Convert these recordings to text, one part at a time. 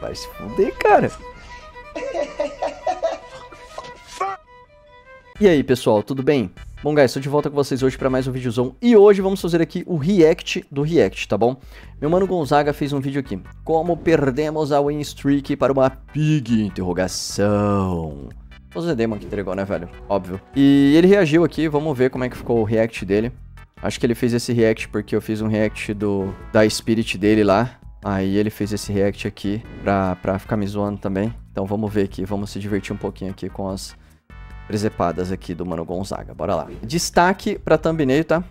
Vai se fuder, cara. E aí, pessoal, tudo bem? Bom, guys, estou de volta com vocês hoje para mais um videozão e hoje vamos fazer aqui o react do react, tá bom? Meu mano Gonzaga fez um vídeo aqui, como perdemos a win streak para uma pig, interrogação. O Zedeman que entregou, né, velho? Óbvio. E ele reagiu aqui, vamos ver como é que ficou o react dele. Acho que ele fez esse react porque eu fiz um react do da Spirit dele lá. Aí ele fez esse react aqui pra, pra ficar me zoando também. Então vamos ver aqui, vamos se divertir um pouquinho aqui com as presepadas aqui do Mano Gonzaga. Bora lá. Destaque pra thumbnail, tá?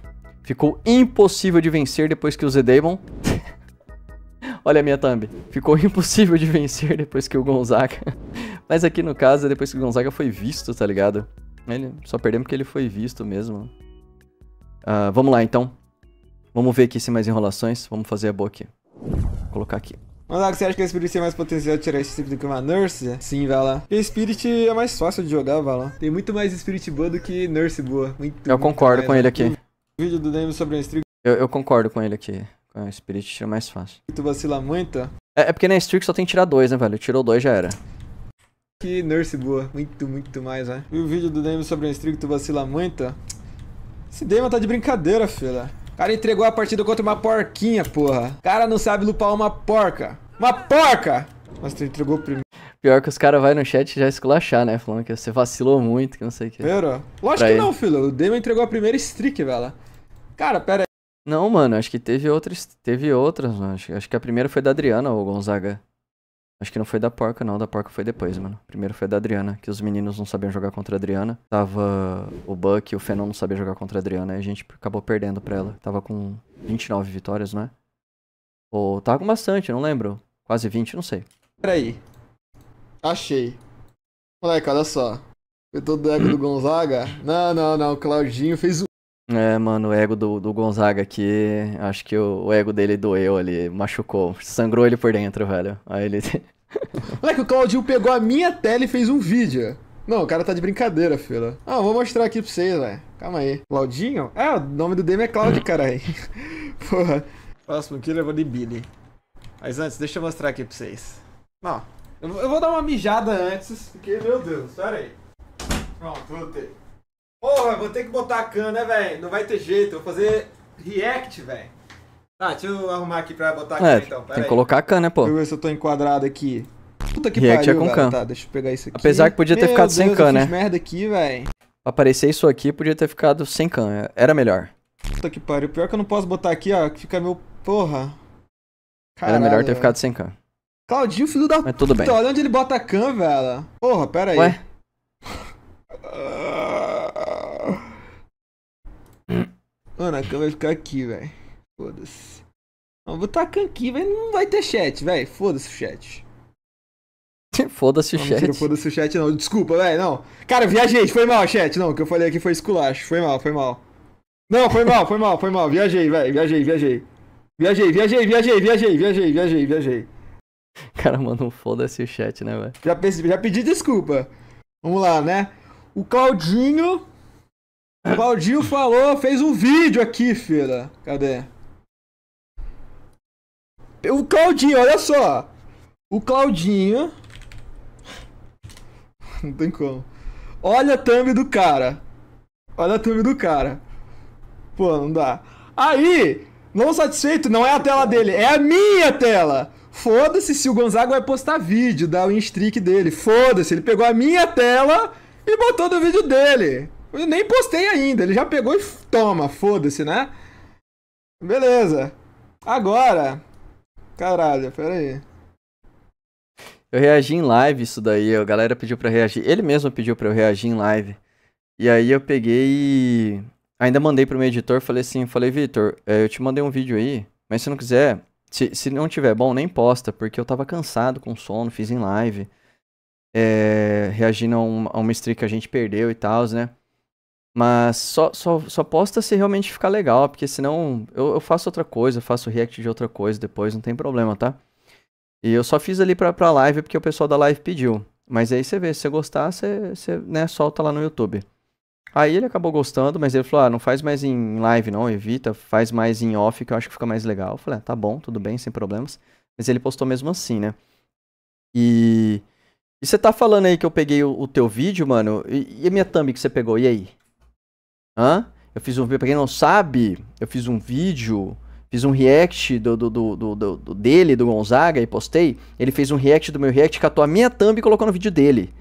Ficou impossível de vencer depois que o Zedemon... Olha a minha thumb. Ficou impossível de vencer depois que o Gonzaga... Mas aqui no caso é depois que o Gonzaga foi visto, tá ligado? Ele só perdemos porque ele foi visto mesmo. Uh, vamos lá, então. Vamos ver aqui sem mais enrolações. Vamos fazer a boa aqui. Vou colocar aqui. Mano, você acha que a Spirit tem mais potencial de tirar esse tipo do que uma Nurse? Sim, vai lá. E Spirit é mais fácil de jogar, vai lá. Tem muito mais Spirit boa do que Nurse boa. Muito, eu muito concordo mais. com ele né? aqui. O vídeo do Demo sobre a Strix. Eu, eu, concordo com ele aqui. Com a Spirit tira mais fácil. Tu vacila muito? É, é porque na Strix só tem que tirar dois, né, velho? Tirou dois já era. Que Nurse boa. Muito, muito mais, né? E o vídeo do Demo sobre a Strix, tu vacila muito? Esse Damon tá de brincadeira, filha. O cara entregou a partida contra uma porquinha, porra. O cara não sabe lupar uma porca. Uma porca! Mas tu entregou primeiro. Pior que os caras vão no chat já esculachar, né? Falando que você vacilou muito, que não sei o que. Pera. Lógico que ele. não, filho. O Damon entregou a primeira streak, velho. Cara, pera aí. Não, mano, acho que teve outras. Teve outras, mano. Acho, acho que a primeira foi da Adriana ou Gonzaga. Acho que não foi da porca, não. Da porca foi depois, mano. Primeiro foi da Adriana, que os meninos não sabiam jogar contra a Adriana. Tava o Buck e o Fenon não sabiam jogar contra a Adriana. E a gente acabou perdendo pra ela. Tava com 29 vitórias, não é? Ou tava com bastante, não lembro. Quase 20, não sei. Peraí. Achei. Moleque, olha só. Eu tô do ego do Gonzaga. Não, não, não. O Claudinho fez o é, mano, o ego do, do Gonzaga aqui, acho que o, o, ego dele doeu ali, machucou, sangrou ele por dentro, velho. Aí ele. Moleque, o Claudinho pegou a minha tela e fez um vídeo. Não, o cara tá de brincadeira, filho. Ah, vou mostrar aqui pra vocês, velho. Calma aí. Claudinho? É, o nome do DM é Claudio, caralho. Porra. Próximo aqui eu vou de Billy. Mas antes, deixa eu mostrar aqui pra vocês. Não, eu, eu vou dar uma mijada antes, porque, meu Deus, pera aí. Pronto, voltei. Porra, vou ter que botar a cana, né, velho? Não vai ter jeito, vou fazer react, velho. Tá, deixa eu arrumar aqui pra botar a é, cana, é, então. Pera tem aí. que colocar a cana, né, pô? Deixa eu ver se eu tô enquadrado aqui. Puta que react é pariu, é com cana. Tá, deixa eu pegar isso aqui. Apesar que podia ter Meu ficado Deus, sem cana, né? merda aqui, velho. Aparecer isso aqui, podia ter ficado sem cana. Era melhor. Puta que pariu. Pior que eu não posso botar aqui, ó, que fica meu... Porra. Caralho, Era melhor ter véio. ficado sem cana. Claudinho, filho da Mas tudo puta, bem. olha onde ele bota a cana, velho. Porra, pera aí. Ué? Mano, a cama vai ficar aqui, velho. Foda-se. Não, vou tacar aqui, velho. Não vai ter chat, velho. Foda-se o chat. Foda-se o não, chat. Foda-se o chat, não. Desculpa, velho. Não. Cara, viajei. Foi mal, chat. Não, o que eu falei aqui foi esculacho. Foi mal, foi mal. Não, foi mal, foi mal, foi mal. Viajei, velho. Viajei, viajei. Viajei, viajei, viajei, viajei, viajei, viajei, viajei. Cara, mano, foda-se o chat, né, velho? Já, já pedi desculpa. Vamos lá, né? O Claudinho. O Claudinho falou, fez um vídeo aqui, filha. Cadê? O Claudinho, olha só. O Claudinho. Não tem como. Olha a thumb do cara. Olha a thumb do cara. Pô, não dá. Aí, não satisfeito, não é a tela dele, é a minha tela. Foda-se se o Gonzaga vai postar vídeo da win streak dele. Foda-se, ele pegou a minha tela e botou no vídeo dele. Eu nem postei ainda, ele já pegou e toma, foda-se, né? Beleza. Agora. Caralho, pera aí. Eu reagi em live isso daí, a galera pediu pra reagir. Ele mesmo pediu pra eu reagir em live. E aí eu peguei e. Ainda mandei pro meu editor, falei assim, falei, Vitor, eh, eu te mandei um vídeo aí, mas se não quiser, se, se não tiver bom, nem posta, porque eu tava cansado com sono, fiz em live é, reagindo a uma, a uma streak que a gente perdeu e tal, né? Mas só, só, só posta se realmente ficar legal, porque senão eu, eu faço outra coisa, eu faço react de outra coisa depois, não tem problema, tá? E eu só fiz ali pra, pra live porque o pessoal da live pediu. Mas aí você vê, se você gostar, você, você né, solta lá no YouTube. Aí ele acabou gostando, mas ele falou: ah, não faz mais em live não, evita, faz mais em off que eu acho que fica mais legal. Eu falei: ah, tá bom, tudo bem, sem problemas. Mas ele postou mesmo assim, né? E e você tá falando aí que eu peguei o, o teu vídeo, mano. E, e, a minha thumb que você pegou? E aí? Hã? Eu fiz um vídeo, pra quem não sabe, eu fiz um vídeo, fiz um react do, do, do, do, do dele, do Gonzaga, e postei. Ele fez um react do meu react, catou a minha thumb e colocou no vídeo dele.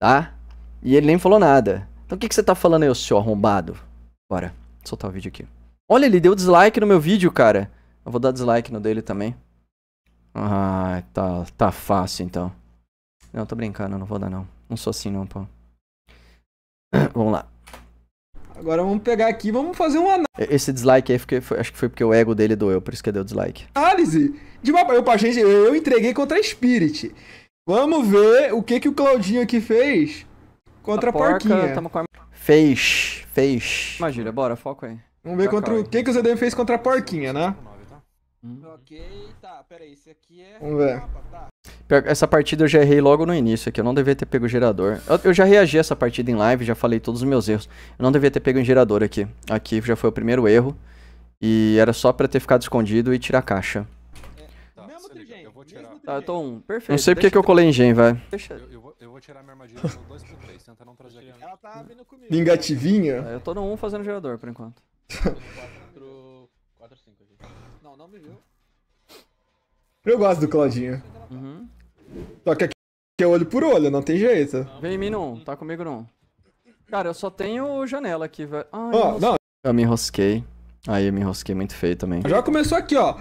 Tá? E ele nem falou nada. Então o que, que você tá falando aí, seu arrombado? Bora, soltar o vídeo aqui. Olha, ele deu dislike no meu vídeo, cara. Eu vou dar dislike no dele também. Ah, tá, tá fácil então. Não, tô brincando, não vou dar não. Não sou assim não, pô. vamos lá. Agora vamos pegar aqui e vamos fazer uma Esse dislike aí, foi, foi, acho que foi porque o ego dele doeu, por isso que deu dislike. Análise de uma... Eu, gente, eu entreguei contra a Spirit. Vamos ver o que, que o Claudinho aqui fez contra a, porca, a porquinha. Tamo com a... Fez, fez. Imagina, bora, foco aí. Vamos ver tá contra o que, que o ZDM fez contra a porquinha, né? Hum. Ok, tá, peraí, esse aqui é... Vamos ver. Tá? Essa partida eu já errei logo no início aqui, eu não devia ter pego o gerador. Eu, eu já reagi a essa partida em live, já falei todos os meus erros. Eu não devia ter pego em gerador aqui. Aqui já foi o primeiro erro. E era só pra ter ficado escondido e tirar a caixa. É, tá, eu tô um. Tá, perfeito. Não sei porque que eu colei em gen, vai. Deixa. Eu, eu, vou, eu vou tirar minha armadilha, eu tô 2x3, tenta não trazer aqui. Ela tá vindo comigo. Vingativinha? É, eu tô no 1 um fazendo gerador, por enquanto. 4, 4, 5 aqui. Não, não me viu. Eu gosto do Claudinho. Uhum. Só que aqui é olho por olho, não tem jeito. Vem em mim não, tá comigo não. Cara, eu só tenho janela aqui, velho. Ah, oh, não. Eu me enrosquei. Aí eu me enrosquei muito feio também. Já começou aqui, ó.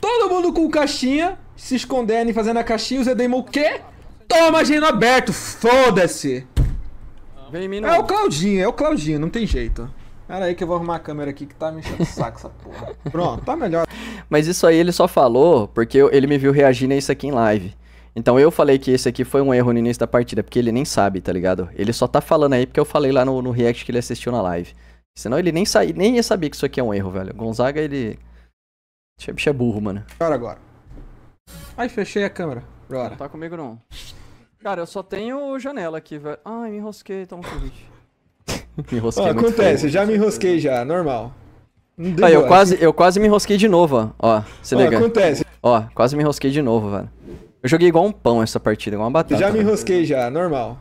Todo mundo com caixinha, se escondendo e fazendo a caixinha, o Zedemo o quê? Toma geno aberto, foda-se! Vem em mim não. É o Claudinho, é o Claudinho, não tem jeito. Pera aí que eu vou arrumar a câmera aqui que tá me enchendo o saco essa porra. Pronto, tá melhor. Mas isso aí ele só falou porque ele me viu reagindo a isso aqui em live. Então eu falei que esse aqui foi um erro no início da partida, porque ele nem sabe, tá ligado? Ele só tá falando aí porque eu falei lá no, no react que ele assistiu na live. Senão ele nem, sa... nem ia saber que isso aqui é um erro, velho. Gonzaga, ele... Bicho é, bicho é burro, mano. agora agora. Ai, fechei a câmera. Bora. Não tá comigo não. Cara, eu só tenho janela aqui, velho. Ai, me enrosquei, toma um convite. Me enrosquei ó, acontece, feio. já me enrosquei já, normal. Ah, eu, quase, eu quase me enrosquei de novo, ó. Ó, se ó, liga. Acontece. Ó, quase me enrosquei de novo, velho. Eu joguei igual um pão essa partida, igual uma batata. Já me enrosquei velho. já, normal.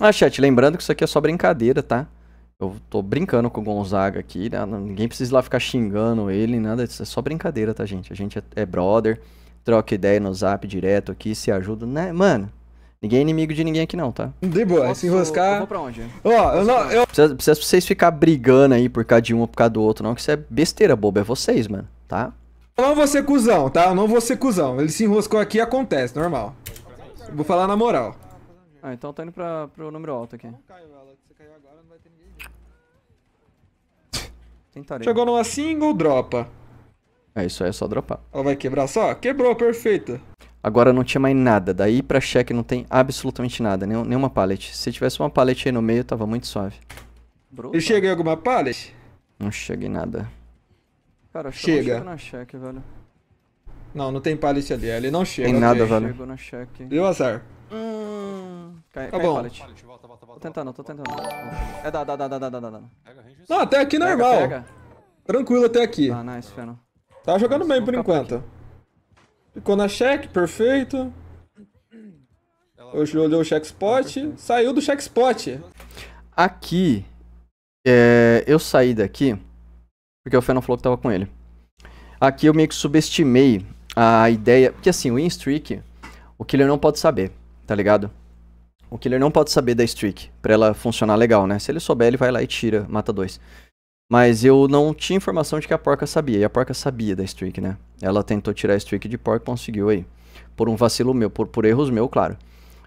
Ah, chat, lembrando que isso aqui é só brincadeira, tá? Eu tô brincando com o Gonzaga aqui, né? ninguém precisa lá ficar xingando ele, nada disso. É só brincadeira, tá, gente? A gente é, é brother, troca ideia no zap direto aqui, se ajuda, né? Mano, Ninguém é inimigo de ninguém aqui não, tá? De boa, Posso, se enroscar... Vamos vou pra onde? Ó, oh, eu não... Eu... Precisa, precisa vocês ficar brigando aí por causa de um ou por causa do outro, não. Que isso é besteira, bobo. É vocês, mano, tá? Eu não vou ser cuzão, tá? Eu não vou ser cuzão. Ele se enroscou aqui acontece, normal. Vou falar na moral. Ah, então tá indo pra, pro número alto aqui. Tentarei. Tá Chegou numa single, dropa. É, isso aí é só dropar. Ela vai quebrar só? Quebrou, perfeita. Agora não tinha mais nada. Daí para cheque não tem absolutamente nada, nenhum, nenhuma pallet. Se tivesse uma pallet aí no meio, tava muito suave. Bruta. Eu cheguei alguma pallet? Não cheguei nada. Cara, chega. Não na cheque, velho. Não, não tem pallet ali. Ele não chega. Tem nada, velho. Chegou na cheque. Deu azar. Hum, cai, tá cai bom. Pallet. volta, volta, volta, tô tentando, tô tentando. É, dá, dá, dá, dá, dá, dá, dá. Não, até aqui normal. Pega, Tranquilo até aqui. Ah, nice, Feno. Tá jogando bem por enquanto. Aqui. Ficou na check, perfeito. Hoje olhou o check spot, saiu do check spot. Aqui, é, eu saí daqui porque o Fernando falou que tava com ele. Aqui eu meio que subestimei a ideia, porque assim, o in streak, o killer não pode saber, tá ligado? O killer não pode saber da streak para ela funcionar legal, né? Se ele souber, ele vai lá e tira, mata dois. Mas eu não tinha informação de que a porca sabia. E a porca sabia da streak, né? Ela tentou tirar a streak de porca e conseguiu aí. Por um vacilo meu, por, por erros meu, claro.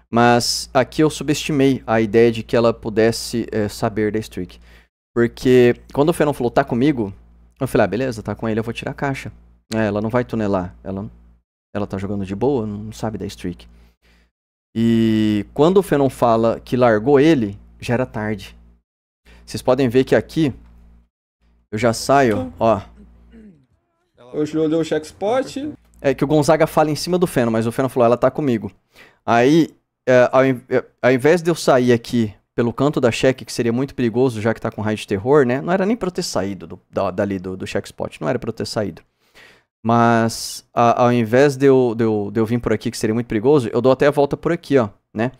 Mas aqui eu subestimei a ideia de que ela pudesse é, saber da streak. Porque quando o Fenon falou, tá comigo, eu falei, ah, beleza, tá com ele, eu vou tirar a caixa. É, ela não vai tunelar. Ela, ela tá jogando de boa, não sabe da streak. E quando o Fenon fala que largou ele, já era tarde. Vocês podem ver que aqui eu já saio, ó. Hoje olhei o checkspot. É que o Gonzaga fala em cima do Feno, mas o Feno falou, ela tá comigo. Aí, é, ao, é, ao, invés de eu sair aqui pelo canto da check, que seria muito perigoso, já que tá com raio de terror, né? Não era nem pra eu ter saído do, da, dali do, do checkspot, não era pra eu ter saído. Mas a, ao invés de eu, de, eu, de eu vir por aqui, que seria muito perigoso, eu dou até a volta por aqui, ó, né?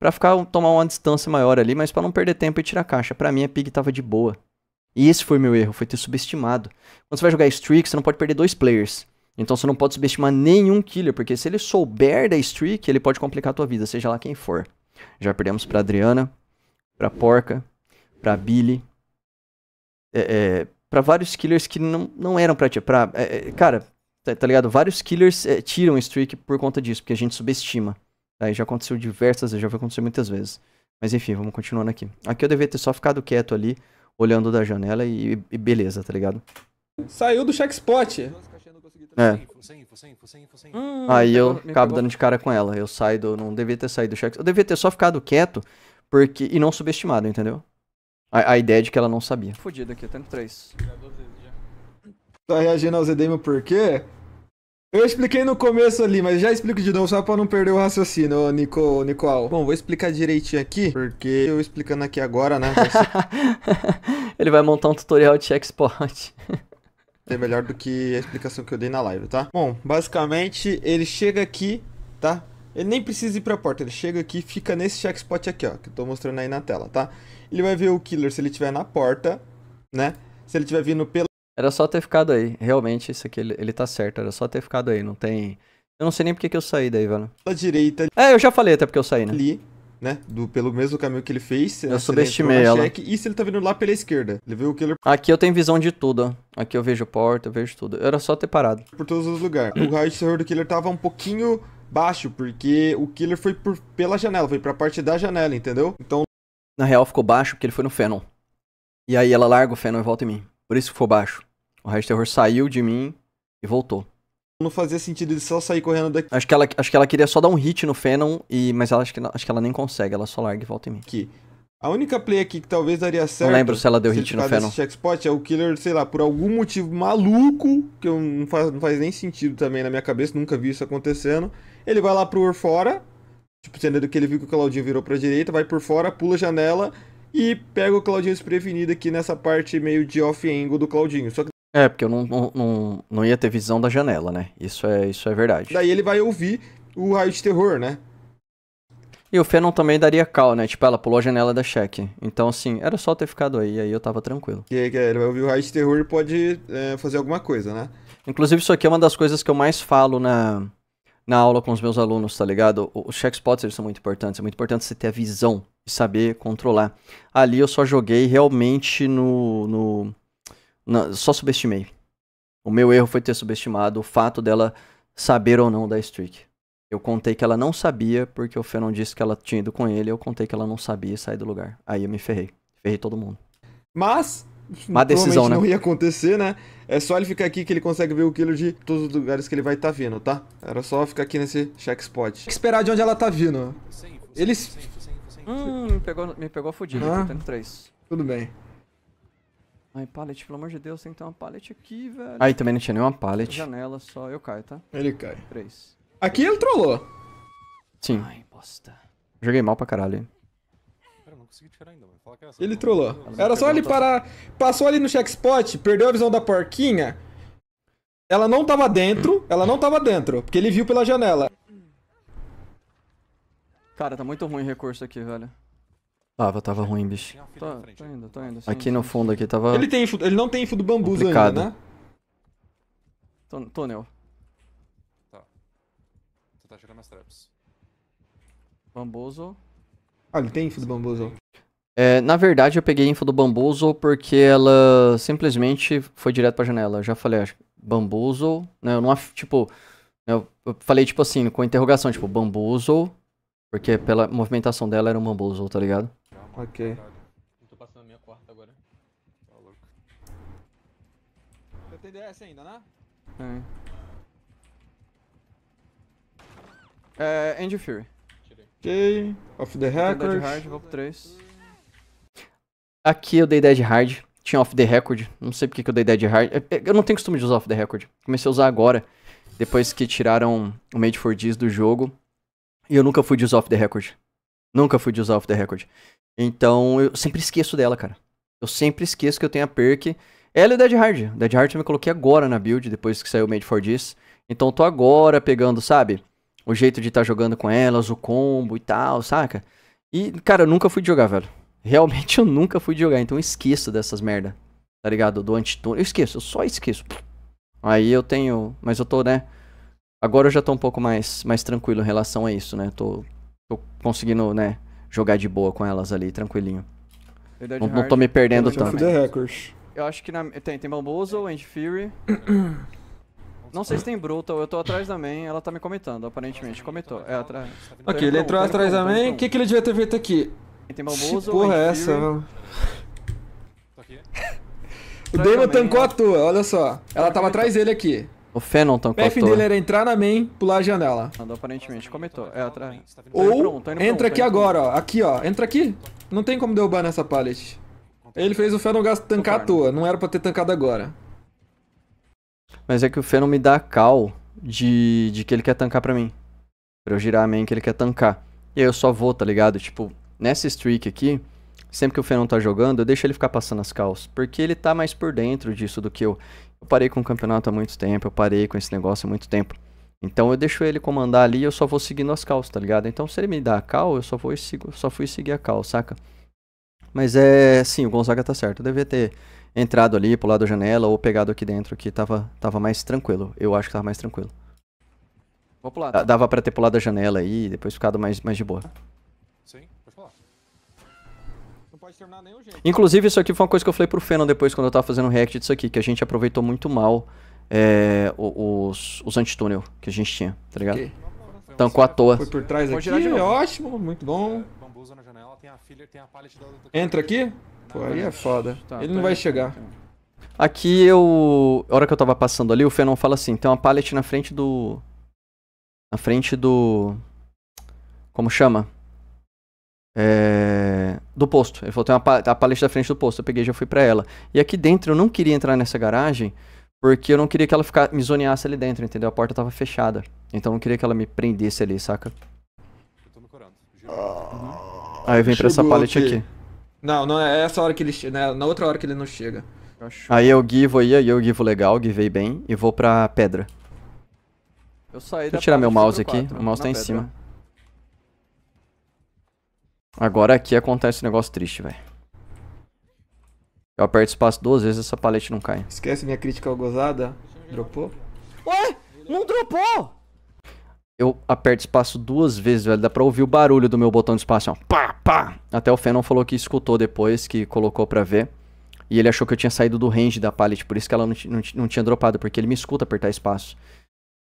Pra ficar, tomar uma distância maior ali, mas para não perder tempo e tirar a caixa. Pra mim, a Pig tava de boa, e esse foi meu erro, foi ter subestimado. Quando você vai jogar streak, você não pode perder dois players. Então você não pode subestimar nenhum killer, porque se ele souber da streak, ele pode complicar a tua vida, seja lá quem for. Já perdemos pra Adriana, pra Porca, pra Billy, é, é, pra vários killers que não, não eram pra ti. Pra, é, é cara, tá, tá, ligado? Vários killers é, tiram streak por conta disso, porque a gente subestima. aí já aconteceu diversas vezes, já vai acontecer muitas vezes. Mas enfim, vamos continuando aqui. Aqui eu devia ter só ficado quieto ali, olhando da janela e, e beleza, tá ligado? Saiu do checkspot. É. Hum, aí eu acabo dando de cara com ela. Eu saio do. Não devia ter saído do checkspot. Eu devia ter só ficado quieto porque e não subestimado, entendeu? A, a ideia de que ela não sabia. Fudido aqui, eu tenho três. Tá reagindo ao Zedema por quê? Eu expliquei no começo ali, mas já explico de novo só pra não perder o raciocínio, Nico, Nicoal. Bom, vou explicar direitinho aqui, porque eu explicando aqui agora, né? Ele vai montar um tutorial de export. é melhor do que a explicação que eu dei na live, tá? Bom, basicamente ele chega aqui, tá? Ele nem precisa ir pra porta, ele chega aqui e fica nesse checkspot aqui, ó, que eu tô mostrando aí na tela, tá? Ele vai ver o killer se ele estiver na porta, né? Se ele estiver vindo pela era só ter ficado aí. Realmente, isso aqui, ele, ele tá certo. Era só ter ficado aí. Não tem... Eu não sei nem porque que eu saí daí, velho. Pela direita... É, eu já falei até porque eu saí, né? Ali, né? Do, pelo mesmo caminho que ele fez. Eu né? subestimei ela. Check, se ele tá vindo lá pela esquerda. Ele veio o killer... Aqui eu tenho visão de tudo, ó. Aqui eu vejo porta, eu vejo tudo. Era só ter parado. Por todos os lugares. o raio de terror do killer tava um pouquinho baixo, porque o killer foi por, pela janela, foi pra parte da janela, entendeu? Então... Na real ficou baixo porque ele foi no Fennel. E aí ela larga o Fennel e volta em mim. Por isso que ficou baixo. O Red Terror saiu de mim e voltou. Não fazia sentido de só sair correndo daqui. Acho que ela, acho que ela queria só dar um hit no Fenon, e, mas ela, acho, que, acho que ela nem consegue, ela só larga e volta em mim. Aqui. A única play aqui que talvez daria certo. Não lembro se ela deu se hit no Fenon. checkspot é o Killer, sei lá, por algum motivo maluco, que eu não, faz, não faz nem sentido também na minha cabeça, nunca vi isso acontecendo. Ele vai lá pro fora, tipo, sendo que ele viu que o Claudinho virou pra direita, vai por fora, pula a janela e pega o Claudinho desprevenido aqui nessa parte meio de off-angle do Claudinho. Só que é, porque eu não, não, não, não ia ter visão da janela, né? Isso é, isso é verdade. Daí ele vai ouvir o raio de terror, né? E o Fenon também daria cal, né? Tipo, ela pulou a janela da cheque. Então, assim, era só ter ficado aí, aí eu tava tranquilo. Que, aí, é, ele vai ouvir o raio de terror e pode é, fazer alguma coisa, né? Inclusive, isso aqui é uma das coisas que eu mais falo na, na aula com os meus alunos, tá ligado? Os checkspots, eles são muito importantes. É muito importante você ter a visão e saber controlar. Ali eu só joguei realmente no... no não, só subestimei. O meu erro foi ter subestimado o fato dela saber ou não da streak. Eu contei que ela não sabia, porque o Fenon disse que ela tinha ido com ele, eu contei que ela não sabia sair do lugar. Aí eu me ferrei. Ferrei todo mundo. Mas, Má decisão, né? não ia acontecer, né? É só ele ficar aqui que ele consegue ver o quilo de todos os lugares que ele vai estar tá vindo, tá? Era só ficar aqui nesse check spot. Esperar de onde ela tá vindo. Eles... Hum, me pegou, me pegou fudido, ah. eu tenho três. Tudo bem. Ai, pallet, pelo amor de Deus, tem que ter uma pallet aqui, velho. Aí também não tinha nenhuma pallet. Janela só, eu caio, tá? Ele cai. Três. Aqui ele trollou. Sim. Ai, bosta. Joguei mal pra caralho. Pera, não consegui tirar ainda, mano. Fala que é essa. Ele trollou. Era só ele parar. Passou ali no checkspot, perdeu a visão da porquinha. Ela não tava dentro, ela não tava dentro, porque ele viu pela janela. Cara, tá muito ruim o recurso aqui, velho. Tava, ah, tava ruim, bicho. Tô, indo, tô indo. Sim, aqui sim. no fundo aqui tava. Ele, tem, ele não tem info do bambus complicado. ainda, né? túnel. Tá. Você tá tirando as traps. Bambuzo. Ah, ele tem info do bambuzo. É, na verdade, eu peguei info do bambuzo porque ela simplesmente foi direto pra janela. Eu já falei, acho, bambuzo. Né, eu não. Tipo. Né, eu falei, tipo assim, com interrogação, tipo, bambuzo. Porque pela movimentação dela era um bambuzo, tá ligado? Ok. Caralho. Eu tô passando a minha quarta agora. Tá louco. Você tem DS ainda, né? Tem. É. End of Fury. Tirei. Ok. Off the record. Dead Hard, Rope 3. Aqui eu dei Dead Hard. Tinha Off the Record. Não sei porque que eu dei Dead Hard. É, é, eu não tenho costume de usar Off the Record. Comecei a usar agora. Depois que tiraram o Made for Diz do jogo. E eu nunca fui de usar Off the Record. Nunca fui de usar Off the Record. Então eu sempre esqueço dela, cara. Eu sempre esqueço que eu tenho a perk. Ela e o Dead Hard. Dead Hard eu me coloquei agora na build, depois que saiu o Made for This. Então eu tô agora pegando, sabe? O jeito de estar tá jogando com elas, o combo e tal, saca? E, cara, eu nunca fui de jogar, velho. Realmente eu nunca fui de jogar, então eu esqueço dessas merda. Tá ligado? Do antitune. Eu esqueço, eu só esqueço. Aí eu tenho. Mas eu tô, né? Agora eu já tô um pouco mais, mais tranquilo em relação a isso, né? Tô, tô conseguindo, né? jogar de boa com elas ali, tranquilinho. não, não tô me perdendo tanto. Eu acho que na... tem, tem Bamboozle, End Fury. Não sei se tem Brutal, eu tô atrás da main, ela tá me comentando, aparentemente. Comentou. Tá é, tá tá atrás. Ok, ele entrou atrás da main, o que, que ele devia ter feito aqui? Tem Bamboozle, Porra, é essa, mano. O Damon tancou né? a tua, olha só. Ela tava atrás né? dele aqui. O Fenon tancou tá a O PF dele era entrar na main, pular a janela. Andou aparentemente, comentou. É, atrás. Tá tá Ou, entra pronto, aqui agora, ó. Aqui, ó. Entra aqui. Não tem como derrubar nessa pallet. Ele fez o Fenon gasto tancar à toa. Não era pra ter tancado agora. Mas é que o Fenon me dá a cal de, de que ele quer tancar pra mim. Pra eu girar a main que ele quer tancar. E aí eu só vou, tá ligado? Tipo, nessa streak aqui, sempre que o Fenon tá jogando, eu deixo ele ficar passando as calls. Porque ele tá mais por dentro disso do que eu. Eu parei com o campeonato há muito tempo, eu parei com esse negócio há muito tempo. Então eu deixo ele comandar ali e eu só vou seguindo as calças, tá ligado? Então se ele me dá a cal, eu só, vou sigo, só fui seguir a cal, saca? Mas é, sim, o Gonzaga tá certo. Eu devia ter entrado ali, pulado da janela ou pegado aqui dentro que tava, tava mais tranquilo. Eu acho que tava mais tranquilo. Vou pular. Dava pra ter pulado a janela aí e depois ficado mais, mais de boa. Inclusive, isso aqui foi uma coisa que eu falei pro Fenon depois, quando eu tava fazendo o react disso aqui, que a gente aproveitou muito mal é, os, os antitúnel que a gente tinha, tá ligado? Okay. Tancou então, à toa. Foi é por trás aqui, é ótimo, muito bom. Entra aqui? Pô, aí é, é foda. Tá, Ele não vai chegar. Aqui eu... A hora que eu tava passando ali, o Fenon fala assim, tem uma pallet na frente do... Na frente do... Como chama? É, do posto. Ele falou: tem uma a palestra da frente do posto. Eu peguei e já fui para ela. E aqui dentro eu não queria entrar nessa garagem porque eu não queria que ela ficar, me zoneasse ali dentro, entendeu? A porta tava fechada. Então eu não queria que ela me prendesse ali, saca? Eu tô me curando. Ah, Aí eu vim pra essa palete aqui. aqui. Não, não é essa hora que ele chega. Né, na outra hora que ele não chega. Aí eu guivo aí, aí eu guivo legal, guivei bem e vou pra pedra. Eu saí Deixa eu tirar meu mouse 4, aqui, o mouse tá em pedra. cima. Agora aqui acontece um negócio triste, velho. Eu aperto espaço duas vezes e essa palete não cai. Esquece minha crítica gozada. Dropou? Ué! Não dropou! Eu aperto espaço duas vezes, velho. Dá pra ouvir o barulho do meu botão de espaço, ó. Pá, pá! Até o Fenon falou que escutou depois, que colocou pra ver. E ele achou que eu tinha saído do range da pallet, por isso que ela não, não, não tinha dropado, porque ele me escuta apertar espaço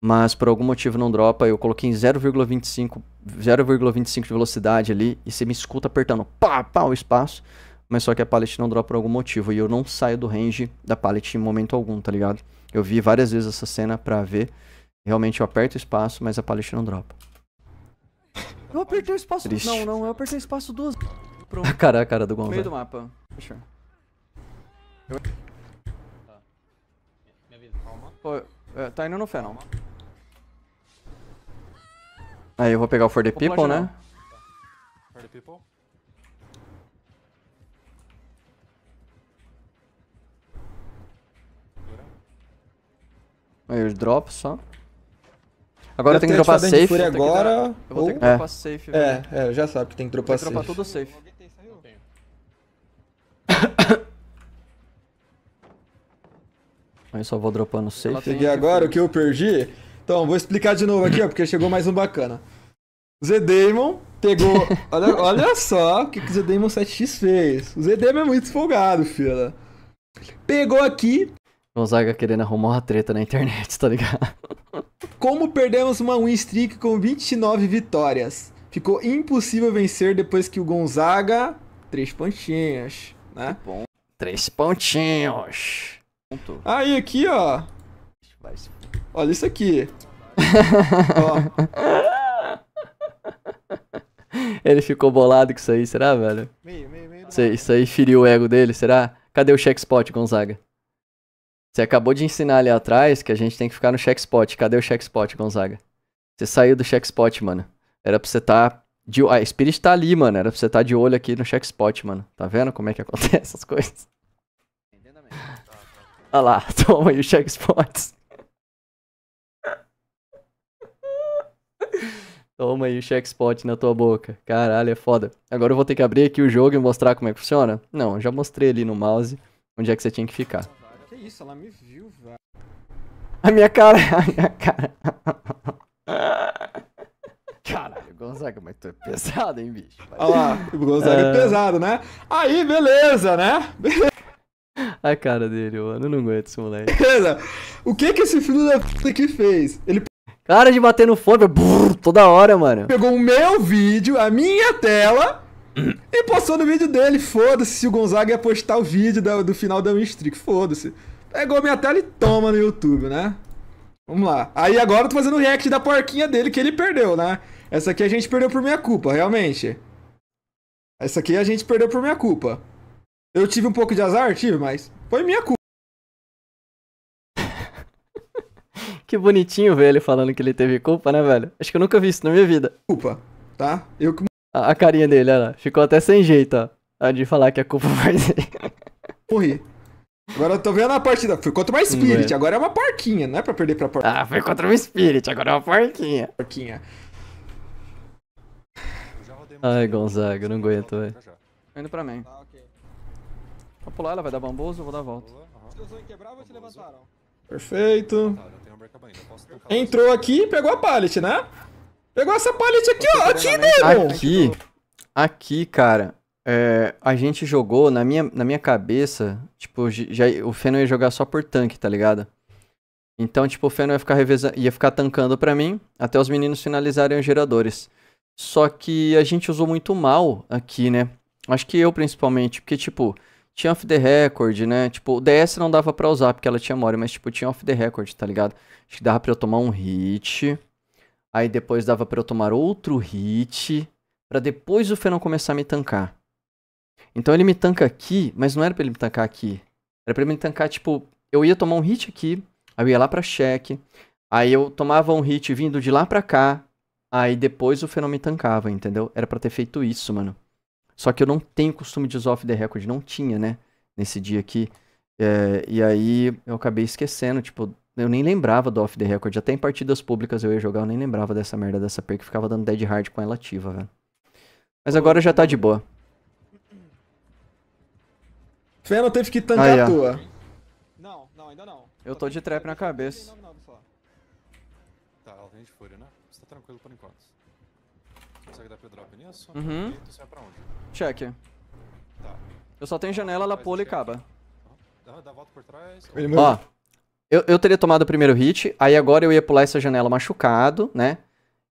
mas por algum motivo não dropa. Eu coloquei em 0,25 0,25 de velocidade ali e você me escuta apertando pá, pá o espaço, mas só que a pallet não dropa por algum motivo e eu não saio do range da pallet em momento algum, tá ligado? Eu vi várias vezes essa cena pra ver. Realmente eu aperto o espaço, mas a pallet não dropa. Eu apertei o espaço. Triste. Não, não, eu apertei o espaço duas. Pronto. cara, a cara do Gonzalo. meio do mapa. Fechou. Eu... Tá. calma. Pô, é, tá indo no fé, não. Aí eu vou pegar o For the Vou People, né? For the people? Aí eu drop só. Agora eu tenho que dropar safe. Fúria agora, eu vou ter que dropar é. safe, É, é, já sabe que tem que dropar safe. Tem que dropar tudo safe. Aí só vou dropando safe. Peguei agora o que eu perdi. Então, vou explicar de novo aqui, ó, porque chegou mais um bacana. Zedemon pegou. Olha, olha só o que, o Zedemon 7x fez. O Zedemon é muito folgado, fila. Pegou aqui. Gonzaga querendo arrumar uma treta na internet, tá ligado? Como perdemos uma win streak com 29 vitórias. Ficou impossível vencer depois que o Gonzaga. Três pontinhos, né? Bom. Três pontinhos. Aí aqui, ó. Vai se Olha isso aqui. Ó. Ele ficou bolado com isso aí, será, velho? Meio, meio, meio. Isso, isso aí feriu o ego dele, será? Cadê o check spot, Gonzaga? Você acabou de ensinar ali atrás que a gente tem que ficar no check spot. Cadê o check spot, Gonzaga? Você saiu do check spot, mano. Era pra você estar tá de Spirit tá ali, mano. Era pra você estar tá de olho aqui no check spot, mano. Tá vendo como é que acontece essas coisas? Olha lá, toma aí o check Toma aí o checkspot na tua boca. Caralho, é foda. Agora eu vou ter que abrir aqui o jogo e mostrar como é que funciona? Não, já mostrei ali no mouse onde é que você tinha que ficar. Que isso, ela me viu, velho. A minha cara, a minha cara. Caralho, Gonzaga, mas tu é pesado, hein, bicho? Olha lá, o Gonzaga é... é pesado, né? Aí, beleza, né? A cara dele, mano, eu não aguento esse moleque. Beleza. O que que esse filho da puta aqui fez? Ele Cara de bater no fone, brrr, toda hora, mano. Pegou o meu vídeo, a minha tela, e postou no vídeo dele. Foda-se se o Gonzaga ia postar o vídeo do, do final da streak. Foda-se. Pegou minha tela e toma no YouTube, né? Vamos lá. Aí agora eu tô fazendo o react da porquinha dele que ele perdeu, né? Essa aqui a gente perdeu por minha culpa, realmente. Essa aqui a gente perdeu por minha culpa. Eu tive um pouco de azar? Tive, mas foi minha culpa. Que bonitinho ver ele falando que ele teve culpa, né, velho? Acho que eu nunca vi isso na minha vida. Culpa, tá? Eu que. A, a carinha dele, olha lá. Ficou até sem jeito, ó. A de falar que a culpa foi dele. Morri. Agora eu tô vendo a partida. Foi contra uma Spirit, é. agora é uma porquinha, não é pra perder pra porquinha. Ah, foi contra uma Spirit, agora é uma porquinha. Porquinha. Ai, Gonzaga, eu não aguento, velho. Indo pra mim. Tá, okay. Vou pular, ela vai dar bambuzo, eu vou dar a volta. uhum. Perfeito. Entrou aqui pegou a pallet, né? Pegou essa pallet aqui, ó. Aqui, nego! Aqui, aqui, cara. É, a gente jogou, na minha, na minha cabeça, tipo, já, o Feno ia jogar só por tanque, tá ligado? Então, tipo, o Feno ia ficar, reveza ia ficar tancando pra mim até os meninos finalizarem os geradores. Só que a gente usou muito mal aqui, né? Acho que eu, principalmente, porque, tipo, tinha off the record, né? Tipo, o DS não dava pra usar porque ela tinha memória, mas tipo, tinha off the record, tá ligado? Acho que dava pra eu tomar um hit. Aí depois dava pra eu tomar outro hit. para depois o Fenão começar a me tancar. Então ele me tanca aqui, mas não era pra ele me tancar aqui. Era pra ele me tancar, tipo, eu ia tomar um hit aqui, aí eu ia lá pra check. Aí eu tomava um hit vindo de lá pra cá. Aí depois o Fenão me tancava, entendeu? Era pra ter feito isso, mano. Só que eu não tenho costume de usar off the record, não tinha, né? Nesse dia aqui. É, e aí eu acabei esquecendo, tipo, eu nem lembrava do off the record. Até em partidas públicas eu ia jogar, eu nem lembrava dessa merda dessa perk. Ficava dando dead hard com ela ativa, velho. Mas agora já tá de boa. não teve que tancar aí, a tua. Não, não, ainda não. Eu tô de trap na tá cabeça. Tá, ela vem de fúria, né? Você tá tranquilo por enquanto. Consegue dar drop nisso? Uhum. tu sai pra onde? Check. Tá. Eu só tenho janela, ela pula e acaba. Dá, dá volta por trás. Ou... Ó. Eu, eu teria tomado o primeiro hit, aí agora eu ia pular essa janela machucado, né?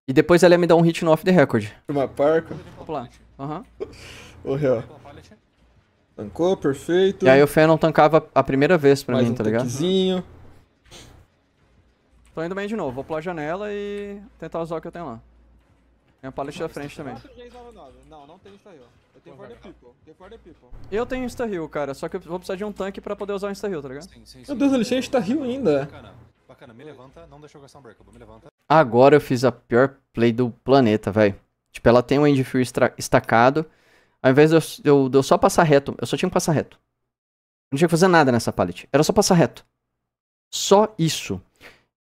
E depois ela ia me dar um hit no off the record. Uma parca. Vou pular. Aham. Uhum. Morreu. Tancou, perfeito. E aí o Fenon tancava a primeira vez pra Mais mim, um tá ligado? Tô indo bem de novo, vou pular a janela e tentar usar o que eu tenho lá. Tem é uma pallet da frente é também. Não, não tem Insta-Heal. Eu tenho For the People. Tenho For the People. Eu tenho Insta-Heal, cara, só que eu vou precisar de um tanque pra poder usar o Insta-Heal, tá ligado? Sim, sim, sim. Meu Deus, ele tinha Insta-Heal ainda. Bacana, bacana. Me levanta, não deixa eu gastar um break, me levanta. Agora eu fiz a pior play do planeta, velho. Tipo, ela tem um end fio estacado. Ao invés de eu, eu, de eu só passar reto, eu só tinha que passar reto. Não tinha que fazer nada nessa pallet. Era só passar reto. Só isso.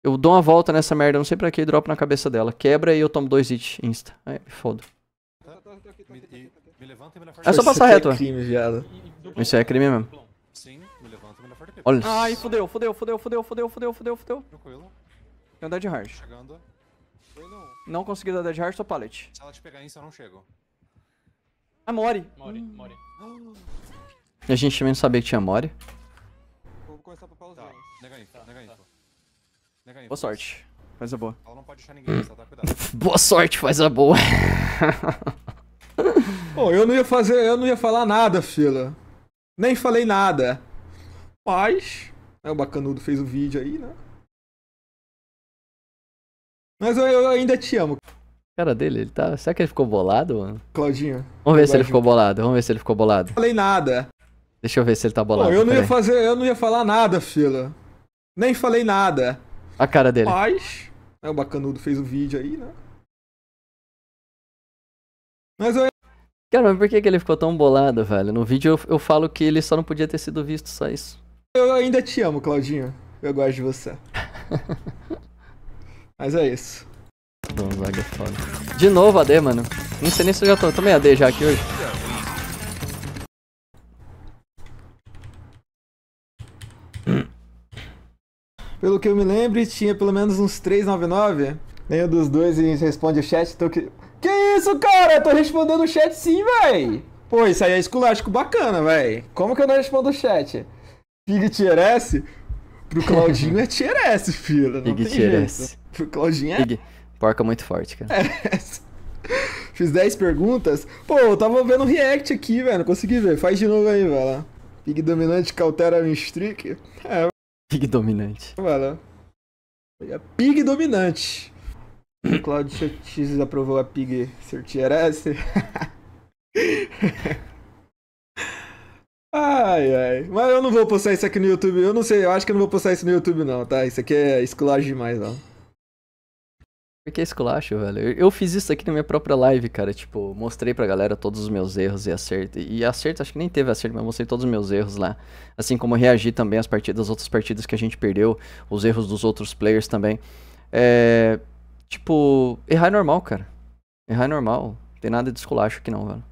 Eu dou uma volta nessa merda, não sei pra que, dropo na cabeça dela. Quebra e eu tomo dois hits insta. Aí, me foda. É só passar reto, é Isso é crime mesmo. Sim, me levanta e me forte. Olha. Ai, fodeu, fodeu, fodeu, fodeu, fodeu, fodeu, fodeu, fodeu. Tranquilo. Tem um dead hard. Chegando. Não consegui dar dead hard, só pallet. Se ela te pegar isso eu não chego. Ah, Mori. Mori, hum. Mori. E a gente também não sabia que tinha Mori. Vou começar pra papar tá. Nega info, tá, nega info. Tá. Né, boa sorte. Faz a boa. Ela não pode deixar ninguém, só tá cuidado. boa sorte, faz a boa. Bom, eu não ia fazer, eu não ia falar nada, fila. Nem falei nada. Mas, né, o bacanudo fez o vídeo aí, né? Mas eu, eu ainda te amo. Cara dele, ele tá. Será que ele ficou bolado, mano? Claudinho. Vamos ver se ele ficou bolado. Vamos ver se ele ficou bolado. Não falei nada. Deixa eu ver se ele tá bolado. eu não ia aí. fazer, eu não ia falar nada, fila. Nem falei nada. A cara dele. Mas, né, o Bacanudo fez o vídeo aí, né? Mas eu... Cara, mas por que, que ele ficou tão bolado, velho? No vídeo eu, eu falo que ele só não podia ter sido visto, só isso. Eu ainda te amo, Claudinho. Eu gosto de você. mas é isso. Tá vamos é foda. De novo AD, mano. Não sei nem se eu já tô. Tomei AD já aqui hoje. Pelo que eu me lembro, tinha pelo menos uns 399. Nenhum dos dois e responde o chat. Tô então que... que isso, cara? Eu tô respondendo o chat sim, véi. Pô, isso aí é esculástico bacana, véi. Como que eu não respondo o chat? Pig tier S? Pro Claudinho é tier S, filho. Pig tier S. Pro Claudinho é... Pig. Porca muito forte, cara. É. Fiz 10 perguntas. Pô, eu tava vendo o react aqui, velho. Não consegui ver. Faz de novo aí, vai lá. Pig dominante cautela o streak. É, Pig dominante. Vai lá. É pig dominante. O Claudio Chotizes aprovou a Pig Certier ai, ai. Mas eu não vou postar isso aqui no YouTube. Eu não sei, eu acho que eu não vou postar isso no YouTube, não, tá? Isso aqui é esculagem demais, não que é esculacho, velho? Eu, fiz isso aqui na minha própria live, cara. Tipo, mostrei pra galera todos os meus erros e acerto. E acerto, acho que nem teve acerto, mas mostrei todos os meus erros lá. Assim como reagi também às partidas, outras partidas que a gente perdeu, os erros dos outros players também. É. Tipo, errar é normal, cara. Errar é normal. Não tem nada de esculacho aqui não, velho.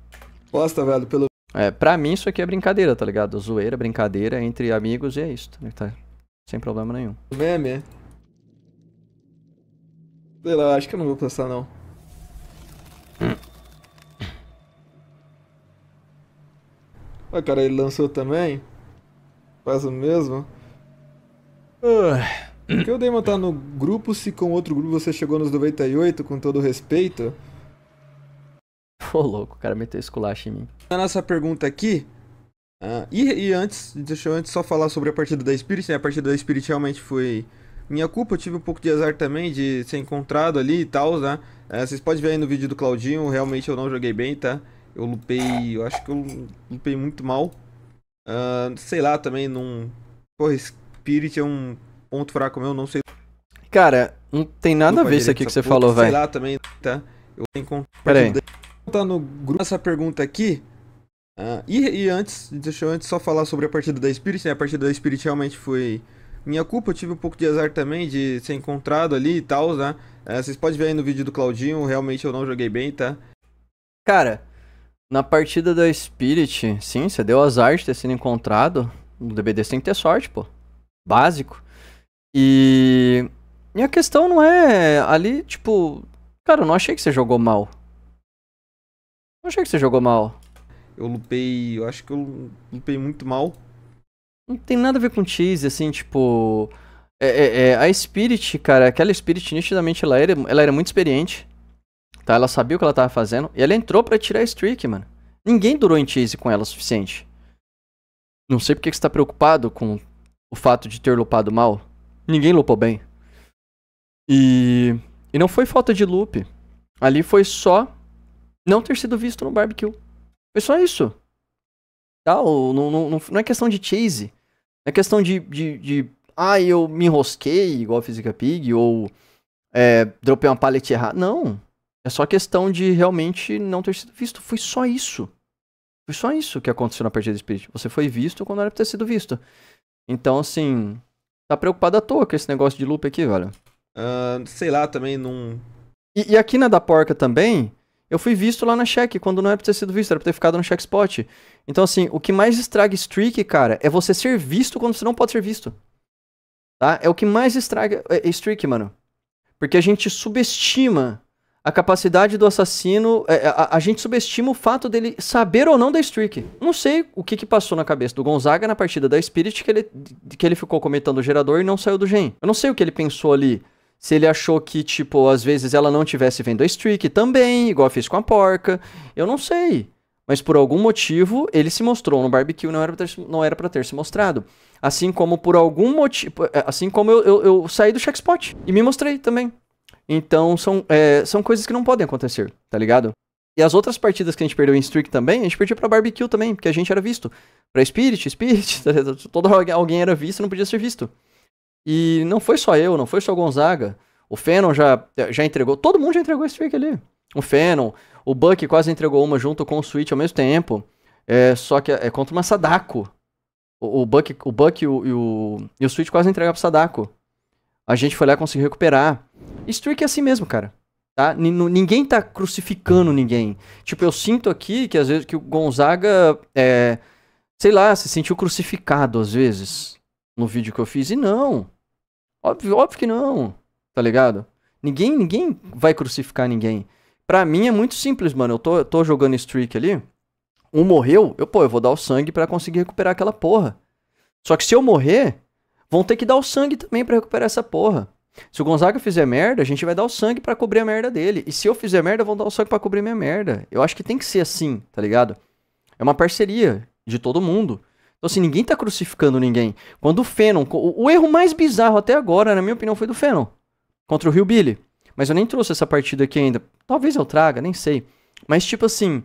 Bosta, velho, pelo. É, pra mim isso aqui é brincadeira, tá ligado? Zoeira, brincadeira entre amigos e é isso, tá? tá sem problema nenhum. Meme, é. Sei lá, acho que eu não vou passar não. Ah, cara, ele lançou também? Faz o mesmo? Por que o Damon tá no grupo se com outro grupo você chegou nos 98, com todo respeito? Ô louco, o cara meteu esculacho em mim. A nossa pergunta aqui. Ah, e, e, antes, deixa eu antes só falar sobre a partida da Spirit, né? A partida da Spirit realmente foi minha culpa, eu tive um pouco de azar também de ser encontrado ali e tal, né? É, vocês podem ver aí no vídeo do Claudinho, realmente eu não joguei bem, tá? Eu lupei, eu acho que eu lupei muito mal. Uh, sei lá, também não... Porra, Spirit é um ponto fraco meu, não sei... Cara, não tem nada a ver isso aqui que você puta, falou, velho. Sei lá, também, tá? Eu encontrei... Pera aí. Tá no grupo essa pergunta aqui... Uh, e, e, antes, deixa eu antes só falar sobre a partida da Spirit, né? A partida da Spirit realmente foi minha culpa, eu tive um pouco de azar também de ser encontrado ali e tal, né? É, vocês podem ver aí no vídeo do Claudinho, realmente eu não joguei bem, tá? Cara, na partida da Spirit, sim, você deu azar de ter sido encontrado. No DBD você tem que ter sorte, pô. Básico. E... minha questão não é ali, tipo... Cara, eu não achei que você jogou mal. Não achei que você jogou mal. Eu lupei... Eu acho que eu lupei muito mal não tem nada a ver com cheese, assim, tipo. É, é, é, a Spirit, cara, aquela Spirit, nitidamente, ela era, ela era muito experiente. Tá? Ela sabia o que ela tava fazendo. E ela entrou para tirar a streak, mano. Ninguém durou em chase com ela o suficiente. Não sei porque que você tá preocupado com o fato de ter lupado mal. Ninguém lupou bem. E. E não foi falta de loop. Ali foi só não ter sido visto no barbecue. Foi só isso. Tá? Não, não, não, não é questão de chase. É questão de, de, de ah, eu me enrosquei, igual a Física Pig, ou é, dropei uma paleta errada. Não. É só questão de realmente não ter sido visto. Foi só isso. Foi só isso que aconteceu na partida do Spirit. Você foi visto quando era pra ter sido visto. Então, assim, tá preocupado à toa com esse negócio de loop aqui, velho. Uh, sei lá, também não. E, e, aqui na da porca também, eu fui visto lá na check, quando não era é pra ter sido visto, era pra ter ficado no check spot. Então, assim, o que mais estraga streak, cara, é você ser visto quando você não pode ser visto. Tá? É o que mais estraga é, é streak, mano. Porque a gente subestima a capacidade do assassino. A, é, a, a, gente subestima o fato dele saber ou não da streak. Não sei o que, que passou na cabeça do Gonzaga na partida da Spirit que ele, que ele ficou comentando o gerador e não saiu do gen. Eu não sei o que ele pensou ali se ele achou que, tipo, às vezes ela não tivesse vendo a streak também, igual eu fiz com a porca. Eu não sei. Mas por algum motivo, ele se mostrou no barbecue, não era ter, não era pra ter se mostrado. Assim como por algum motivo. É, assim como eu, eu, eu saí do checkspot e me mostrei também. Então são, é, são coisas que não podem acontecer, tá ligado? E as outras partidas que a gente perdeu em streak também, a gente perdia pra barbecue também, porque a gente era visto. Pra Spirit, Spirit, toda alguém era visto não podia ser visto. E não foi só eu, não foi só o Gonzaga. O Fennon já, já entregou, todo mundo já entregou esse streak ali. O Fennon, o Buck quase entregou uma junto com o Switch ao mesmo tempo. É, só que é contra uma Sadako. O, o Buck, o Buck e, o, e, o, e o Switch quase entregaram pro Sadako. A gente foi lá e conseguiu recuperar. Streak é assim mesmo, cara. Tá? ninguém tá crucificando ninguém. Tipo, eu sinto aqui que às vezes que o Gonzaga, é, sei lá, se sentiu crucificado às vezes no vídeo que eu fiz. E não. Óbvio, óbvio que não, tá ligado? Ninguém, ninguém vai crucificar ninguém. Pra mim é muito simples, mano. Eu tô, tô jogando streak ali. Um morreu, eu, pô, eu vou dar o sangue para conseguir recuperar aquela porra. Só que se eu morrer, vão ter que dar o sangue também para recuperar essa porra. Se o Gonzaga fizer merda, a gente vai dar o sangue para cobrir a merda dele. E se eu fizer merda, vão dar o sangue para cobrir minha merda. Eu acho que tem que ser assim, tá ligado? É uma parceria de todo mundo. Então, assim, ninguém tá crucificando ninguém. Quando o Fenon. O, o, erro mais bizarro até agora, na minha opinião, foi do Fenon. Contra o Rio Billy. Mas eu nem trouxe essa partida aqui ainda. Talvez eu traga, nem sei. Mas, tipo assim.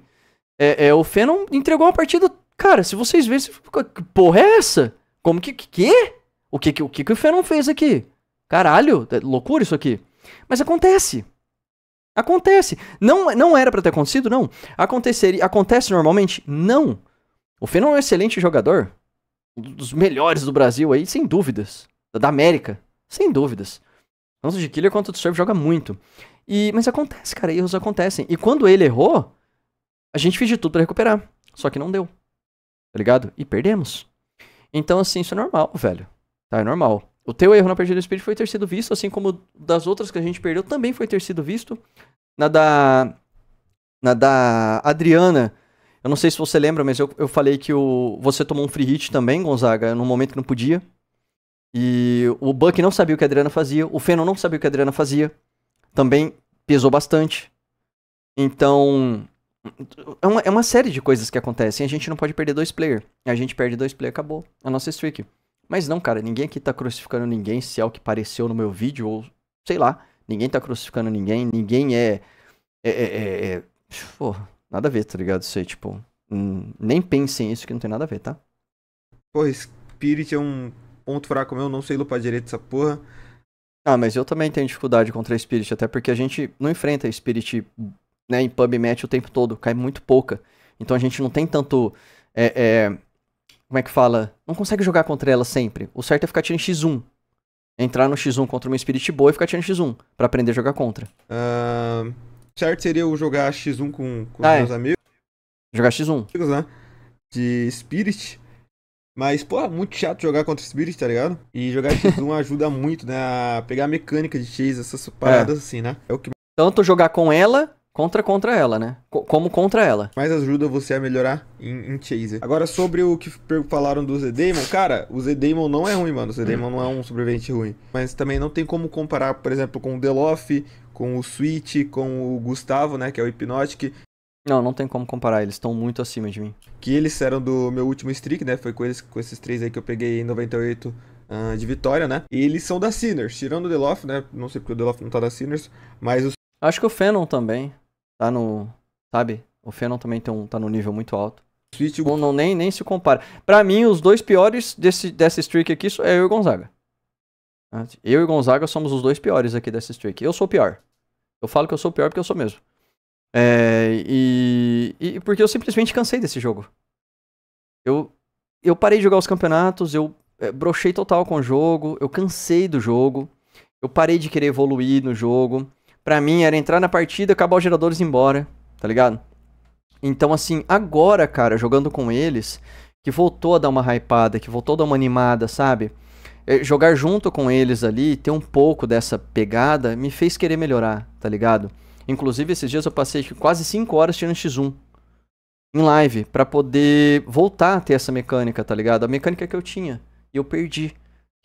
É, é o Fenon entregou uma partida. Cara, se vocês verem, Que porra é essa? Como que. que, que? O que, que, o que, que o Fenon fez aqui? Caralho, é loucura isso aqui. Mas acontece. Acontece. Não, não era para ter acontecido? Não. Aconteceria, acontece normalmente? Não. O Feno é um excelente jogador, um dos melhores do Brasil aí, sem dúvidas. Da América, sem dúvidas. Tanto de Killer quanto de Serve joga muito. E, mas acontece, cara, erros acontecem. E quando ele errou, a gente fez de tudo para recuperar. Só que não deu. Tá ligado? E perdemos. Então, assim, isso é normal, velho. Tá, é normal. O teu erro na perda do Speed foi ter sido visto, assim como das outras que a gente perdeu também foi ter sido visto. Na da. Na da Adriana eu não sei se você lembra, mas eu, eu falei que o, você tomou um free hit também, Gonzaga, num momento que não podia. E o Buck não sabia o que a Adriana fazia, o Feno não sabia o que a Adriana fazia. Também pesou bastante. Então, é uma, é uma série de coisas que acontecem. A gente não pode perder dois player. A gente perde dois player, acabou. É a nossa streak. Mas não, cara, ninguém aqui tá crucificando ninguém, se é o que pareceu no meu vídeo, ou sei lá. Ninguém tá crucificando ninguém, ninguém é. é, é, é... é Porra Nada a ver, tá ligado? você tipo. Hum, nem pensem isso que não tem nada a ver, tá? Pô, Spirit é um ponto fraco meu, não sei lupar direito essa porra. Ah, mas eu também tenho dificuldade contra a Spirit, até porque a gente não enfrenta a Spirit né, em pub match o tempo todo, cai muito pouca. Então a gente não tem tanto. É, é, como é que fala? Não consegue jogar contra ela sempre. O certo é ficar tirando X1. Entrar no X1 contra uma Spirit boa e ficar tirando X1 para aprender a jogar contra. Ahn. Uh certo seria eu jogar X1 com, com ah, é. meus é. amigos. Jogar X1. Né? De Spirit. Mas, pô, muito chato jogar contra Spirit, tá ligado? E jogar X1 ajuda muito, né? A pegar a mecânica de Chase essas paradas é. assim, né? É o que... Tanto jogar com ela, contra contra ela, né? como contra ela. Mas ajuda você a melhorar em, em Chaser. Agora, sobre o que falaram do Z-Daemon, cara, o Z-Daemon não é ruim, mano. O Z-Daemon hum. não é um sobrevivente ruim. Mas também não tem como comparar, por exemplo, com o Deloth, com o Switch, com o Gustavo, né, que é o Hypnotic. Não, não tem como comparar, eles estão muito acima de mim. Que eles eram do meu último streak, né, foi com, eles, com esses três aí que eu peguei em 98 uh, ah, de vitória, né. E eles são da Sinners, tirando o Delof, né, não sei porque o Delof não tá da Sinners, mas os... Acho que o Fenon também tá no, sabe, o Fenon também tem um, tá no nível muito alto. Switch... Não, não, nem, nem se compara. Pra mim, os dois piores desse, dessa streak aqui é eu e o Gonzaga. Eu e Gonzaga somos os dois piores aqui dessa streak. Eu sou o pior. Eu falo que eu sou o pior porque eu sou mesmo. É, e, e porque eu simplesmente cansei desse jogo. Eu, eu parei de jogar os campeonatos, eu é, brochei total com o jogo, eu cansei do jogo, eu parei de querer evoluir no jogo. Pra mim era entrar na partida, acabar os geradores e ir embora, tá ligado? Então, assim, agora, cara, jogando com eles, que voltou a dar uma hypada, que voltou a dar uma animada, sabe? É, jogar junto com eles ali, ter um pouco dessa pegada, me fez querer melhorar, tá ligado? Inclusive, esses dias eu passei quase 5 horas tirando X1 em live para poder voltar a ter essa mecânica, tá ligado? A mecânica que eu tinha e eu perdi.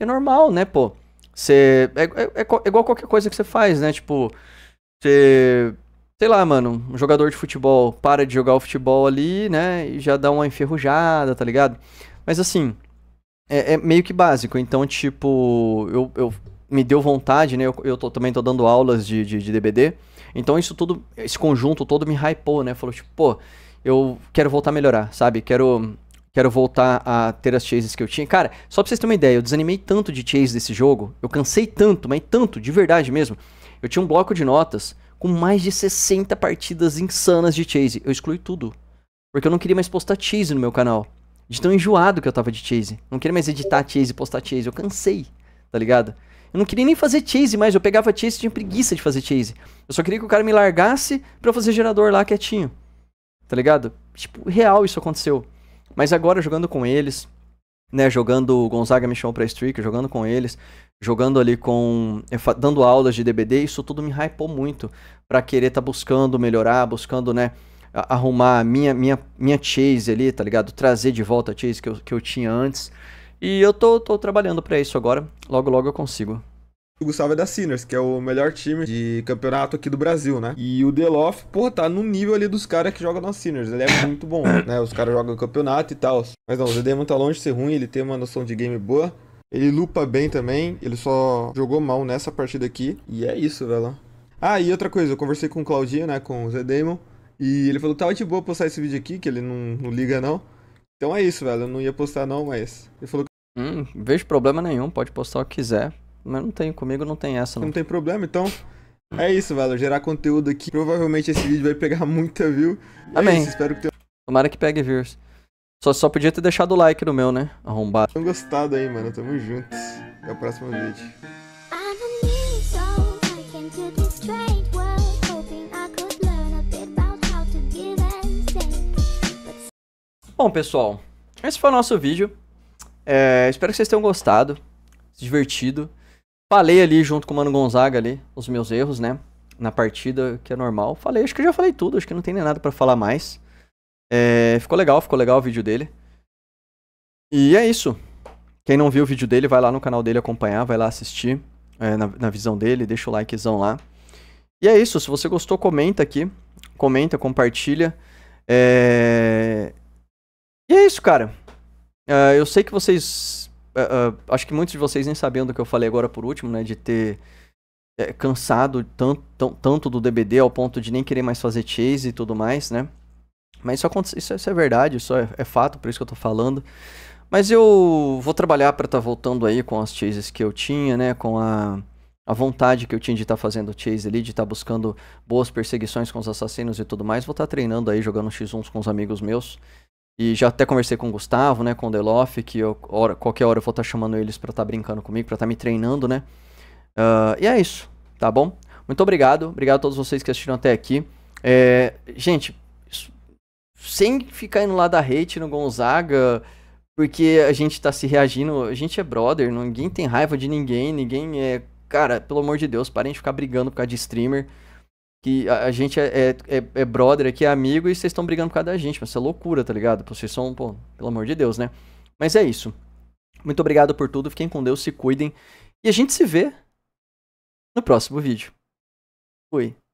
É normal, né, pô? Você. É, é, é, é, igual qualquer coisa que você faz, né? Tipo, você. Sei lá, mano, um jogador de futebol para de jogar o futebol ali, né? E já dá uma enferrujada, tá ligado? Mas assim, é, é meio que básico. Então, tipo, eu, eu me deu vontade, né? Eu, eu tô, também tô dando aulas de, de, de, DBD. Então isso tudo, esse conjunto todo me hypou, né? Falou tipo, pô, eu quero voltar a melhorar, sabe? Quero quero voltar a ter as chases que eu tinha. Cara, só pra vocês terem uma ideia, eu desanimei tanto de chase desse jogo, eu cansei tanto, mas tanto, de verdade mesmo. Eu tinha um bloco de notas com mais de 60 partidas insanas de chase. Eu excluí tudo. Porque eu não queria mais postar chase no meu canal. De tão enjoado que eu tava de Chase. Não queria mais editar Chase, postar Chase. Eu cansei, tá ligado? Eu não queria nem fazer Chase mais. Eu pegava Chase e tinha preguiça de fazer Chase. Eu só queria que o cara me largasse pra eu fazer gerador lá quietinho. Tá ligado? Tipo, real isso aconteceu. Mas agora jogando com eles, né? Jogando Gonzaga me chamou pra Streak, jogando com eles, jogando ali com. Eh, dando aulas de DBD, isso tudo me hypou muito. para querer tá buscando melhorar, buscando, né? arrumar minha, minha, minha chase ali, tá ligado? Trazer de volta a chase que eu, que eu tinha antes. E eu tô, tô trabalhando para isso agora. Logo, logo eu consigo. O Gustavo é da Sinners, que é o melhor time de campeonato aqui do Brasil, né? E o Deloff, porra, tá no nível ali dos caras que jogam na Sinners. Ele é muito bom, né? Os caras jogam campeonato e tal. Mas não, o Zedemon tá longe de ser ruim, ele tem uma noção de game boa. Ele lupa bem também, ele só jogou mal nessa partida aqui. E é isso, velho. Ah, e outra coisa, eu conversei com o Claudinho, né? Com o Zedemon. E ele falou que tá tava de boa postar esse vídeo aqui, que ele não, não liga não. Então é isso, velho. Eu não ia postar não, mas. Ele falou que. Hum, vejo problema nenhum, pode postar o que quiser. Mas não tem, comigo não tem essa, não. Não tem problema, então. É isso, velho. Gerar conteúdo aqui. Provavelmente esse vídeo vai pegar muita view. É Amém. É isso, espero que tenha... Tomara que pegue views. Só, só podia ter deixado o like no meu, né? Arrombado. Tão gostado aí, mano. Tamo juntos. Até o próximo vídeo. Bom, pessoal, esse foi o nosso vídeo. É, espero que vocês tenham gostado, se divertido. Falei ali junto com o Mano Gonzaga ali os meus erros, né? Na partida, que é normal. Falei, acho que já falei tudo, acho que não tem nem nada para falar mais. É, ficou legal, ficou legal o vídeo dele. E é isso. Quem não viu o vídeo dele, vai lá no canal dele acompanhar, vai lá assistir é, na, na visão dele, deixa o likezão lá. E é isso, se você gostou, comenta aqui. Comenta, compartilha. É... E é isso, cara. Uh, eu sei que vocês. Uh, uh, acho que muitos de vocês nem sabiam do que eu falei agora por último, né? De ter é, cansado tanto, tanto do DBD ao ponto de nem querer mais fazer chase e tudo mais, né? Mas isso, acontece, isso, é, isso é verdade, isso é, é, fato, por isso que eu tô falando. Mas eu vou trabalhar para estar tá voltando aí com as chases que eu tinha, né? Com a, a vontade que eu tinha de estar tá fazendo chase ali, de estar tá buscando boas perseguições com os assassinos e tudo mais. Vou estar tá treinando aí, jogando X1 com os amigos meus. E já até conversei com o Gustavo, né, com o Deloff, que eu, hora, qualquer hora eu vou estar tá chamando eles para estar tá brincando comigo, para estar tá me treinando, né? Uh, e é isso, tá bom? Muito obrigado, obrigado a todos vocês que assistiram até aqui. É, gente, sem ficar indo lá da hate no Gonzaga, porque a gente tá se reagindo, a gente é brother, ninguém tem raiva de ninguém, ninguém é. Cara, pelo amor de Deus, parem de ficar brigando por causa de streamer que a, a gente é, é, é, é, brother aqui, é amigo, e vocês estão brigando por causa da gente. Mas isso é loucura, tá ligado? Vocês são, pô, pelo amor de Deus, né? Mas é isso. Muito obrigado por tudo, fiquem com Deus, se cuidem. E a gente se vê no próximo vídeo. Fui.